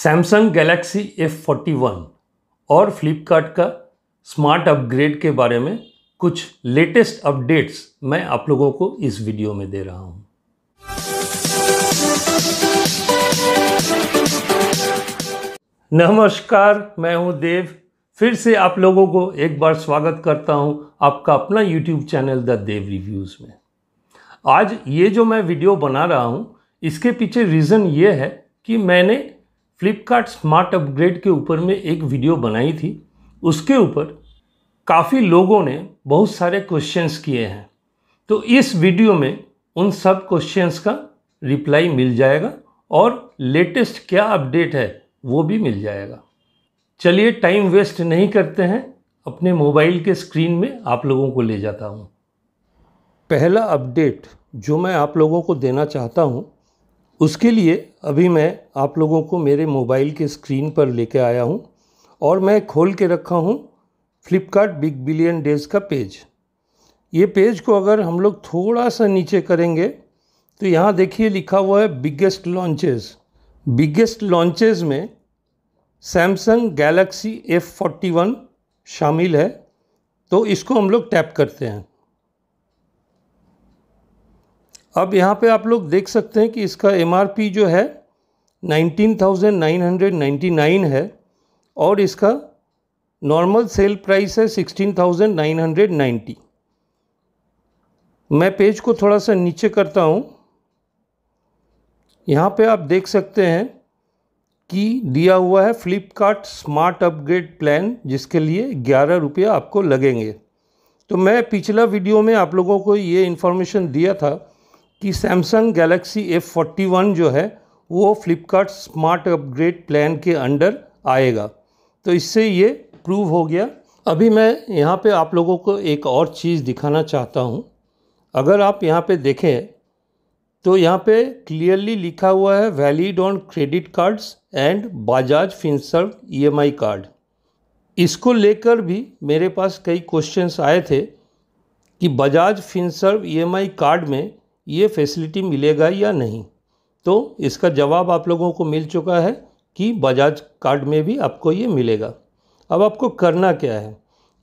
Samsung Galaxy F forty one और Flipkart का smart upgrade के बारे में कुछ लेटेस्ट अपडेट्स मैं आप लोगों को इस वीडियो में दे रहा हूँ नमस्कार मैं हूँ देव फिर से आप लोगों को एक बार स्वागत करता हूं आपका अपना YouTube channel the Dev reviews में आज ये जो मैं वीडियो बना रहा हूं इसके पीछे रीज़न ये है कि मैंने फ्लिपकार्ट स्मार्ट अपग्रेड के ऊपर में एक वीडियो बनाई थी उसके ऊपर काफ़ी लोगों ने बहुत सारे क्वेश्चंस किए हैं तो इस वीडियो में उन सब क्वेश्चंस का रिप्लाई मिल जाएगा और लेटेस्ट क्या अपडेट है वो भी मिल जाएगा चलिए टाइम वेस्ट नहीं करते हैं अपने मोबाइल के स्क्रीन में आप लोगों को ले जाता हूँ पहला अपडेट जो मैं आप लोगों को देना चाहता हूँ उसके लिए अभी मैं आप लोगों को मेरे मोबाइल के स्क्रीन पर लेके आया हूँ और मैं खोल के रखा हूँ फ्लिपकार्ट बिग बिलियन डेज का पेज ये पेज को अगर हम लोग थोड़ा सा नीचे करेंगे तो यहाँ देखिए लिखा हुआ है बिगेस्ट लॉन्चेस बिगेस्ट लॉन्चेस में Samsung Galaxy F forty one शामिल है तो इसको हम लोग टैप करते हैं अब यहाँ पे आप लोग देख सकते हैं कि इसका एम जो है 19,999 है और इसका नॉर्मल सेल प्राइस है 16,990 मैं पेज को थोड़ा सा नीचे करता हूँ यहाँ पे आप देख सकते हैं कि दिया हुआ है फ्लिपकार्ट स्मार्ट अपग्रेड प्लान जिसके लिए ग्यारह रुपया आपको लगेंगे तो मैं पिछला वीडियो में आप लोगों को ये इन्फॉर्मेशन दिया था कि Samsung Galaxy F forty one जो है वो फ्लिपकार्ट स्मार्ट अपग्रेड प्लान के अंडर आएगा तो इससे ये प्रूव हो गया अभी मैं यहाँ पे आप लोगों को एक और चीज़ दिखाना चाहता हूँ अगर आप यहाँ पे देखें तो यहाँ पे क्लियरली लिखा हुआ है valid on credit cards and Bajaj Finserv EMI card इसको लेकर भी मेरे पास कई क्वेश्चंस आए थे कि बजाज फिनसर्व ईएमआई कार्ड में ये फैसिलिटी मिलेगा या नहीं तो इसका जवाब आप लोगों को मिल चुका है कि बजाज कार्ड में भी आपको ये मिलेगा अब आपको करना क्या है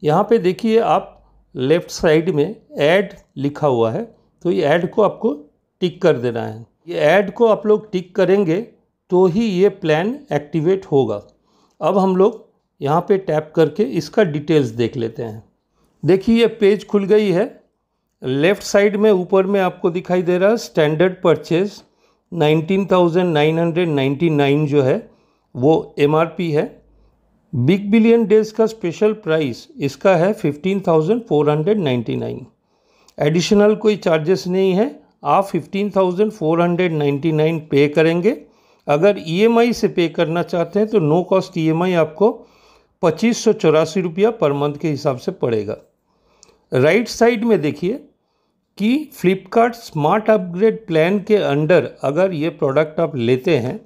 यहाँ पे देखिए आप लेफ़्ट साइड में ऐड लिखा हुआ है तो ये ऐड को आपको टिक कर देना है ये ऐड को आप लोग टिक करेंगे तो ही ये प्लान एक्टिवेट होगा अब हम लोग यहाँ पे टैप करके इसका डिटेल्स देख लेते हैं देखिए ये पेज खुल गई है लेफ्ट साइड में ऊपर में आपको दिखाई दे रहा है स्टैंडर्ड परचेज 19,999 जो है वो एम है बिग बिलियन डेज का स्पेशल प्राइस इसका है 15,499 एडिशनल कोई चार्जेस नहीं है आप 15,499 पे करेंगे अगर ईएमआई e से पे करना चाहते हैं तो नो कॉस्ट ईएमआई आपको पच्चीस सौ चौरासी रुपया पर मंथ के हिसाब से पड़ेगा राइट साइड में देखिए कि फ्लिपकार्ट स्मार्ट अपग्रेड प्लान के अंडर अगर ये प्रोडक्ट आप लेते हैं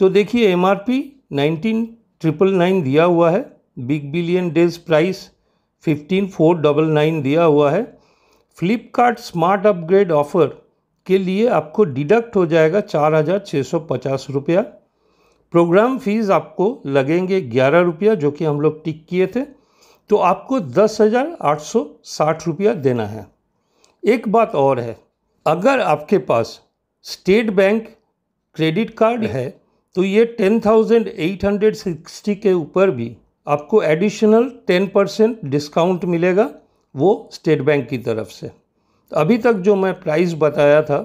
तो देखिए M R P nineteen triple nine दिया हुआ है big billion days price fifteen four double nine दिया हुआ है फ्लिपकार्ट स्मार्ट अपग्रेड ऑफ़र के लिए आपको डिडक्ट हो जाएगा चार हज़ार छः सौ पचास रुपया प्रोग्राम फीस आपको लगेंगे ग्यारह रुपया जो कि हम लोग टिक किए थे तो आपको दस हज़ार आठ सौ साठ रुपया देना है एक बात और है अगर आपके पास स्टेट बैंक क्रेडिट कार्ड है तो ये ten thousand eight hundred sixty के ऊपर भी आपको एडिशनल टेन परसेंट डिस्काउंट मिलेगा वो स्टेट बैंक की तरफ से अभी तक जो मैं प्राइस बताया था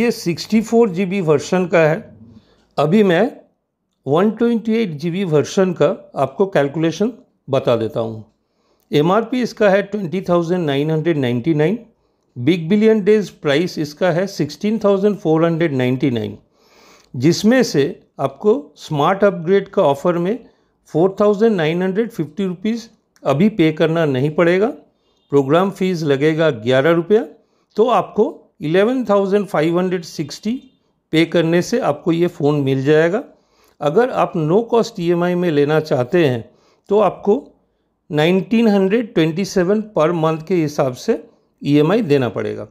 ये sixty four G B version का है अभी मैं one twenty eight G B version का आपको कैलकुलेशन बता देता हूँ पी इसका है nine big billion days price इसका है 16,499 जिसमें से आपको स्मार्ट अपग्रेड का ऑफर में 4,950 रुपीस अभी पे करना नहीं पड़ेगा प्रोग्राम फीस लगेगा ग्यारह रुपया तो आपको 11,560 पे करने से आपको ये फ़ोन मिल जाएगा अगर आप नो कॉस्ट ईएमआई में लेना चाहते हैं तो आपको 1927 पर मंथ के हिसाब से ईएमआई e देना पड़ेगा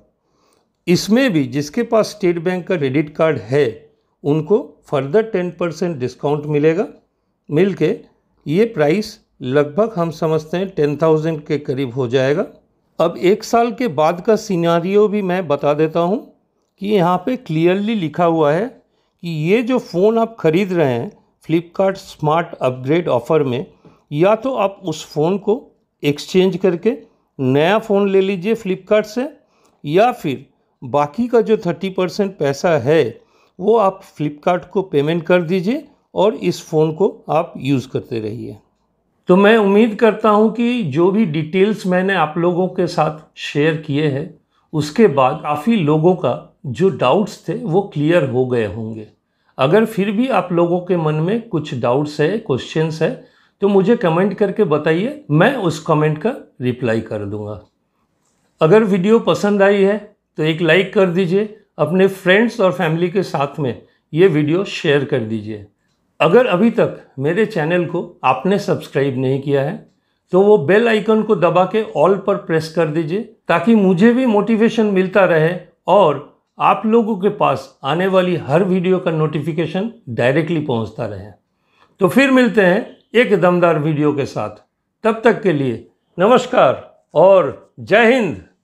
इसमें भी जिसके पास स्टेट बैंक का क्रेडिट कार्ड है उनको फर्दर टेन परसेंट डिस्काउंट मिलेगा मिल के ये प्राइस लगभग हम समझते हैं टेन थाउजेंड के करीब हो जाएगा अब एक साल के बाद का सीनारियो भी मैं बता देता हूँ कि यहाँ पे क्लियरली लिखा हुआ है कि ये जो फ़ोन आप ख़रीद रहे हैं फ्लिपकार्ट स्मार्ट अपग्रेड ऑफ़र में या तो आप उस फ़ोन को एक्सचेंज करके नया फ़ोन ले लीजिए फ्लिपकार्ट से या फिर बाकी का जो थर्टी परसेंट पैसा है वो आप फ्लिपकार्ट को पेमेंट कर दीजिए और इस फ़ोन को आप यूज़ करते रहिए तो मैं उम्मीद करता हूँ कि जो भी डिटेल्स मैंने आप लोगों के साथ शेयर किए हैं उसके बाद काफ़ी लोगों का जो डाउट्स थे वो क्लियर हो गए होंगे अगर फिर भी आप लोगों के मन में कुछ डाउट्स है क्वेश्चंस है तो मुझे कमेंट करके बताइए मैं उस कमेंट का रिप्लाई कर दूंगा अगर वीडियो पसंद आई है तो एक लाइक कर दीजिए अपने फ्रेंड्स और फैमिली के साथ में ये वीडियो शेयर कर दीजिए अगर अभी तक मेरे चैनल को आपने सब्सक्राइब नहीं किया है तो वो बेल आइकन को दबा के ऑल पर प्रेस कर दीजिए ताकि मुझे भी मोटिवेशन मिलता रहे और आप लोगों के पास आने वाली हर वीडियो का नोटिफिकेशन डायरेक्टली पहुंचता रहे तो फिर मिलते हैं एक दमदार वीडियो के साथ तब तक के लिए नमस्कार और जय हिंद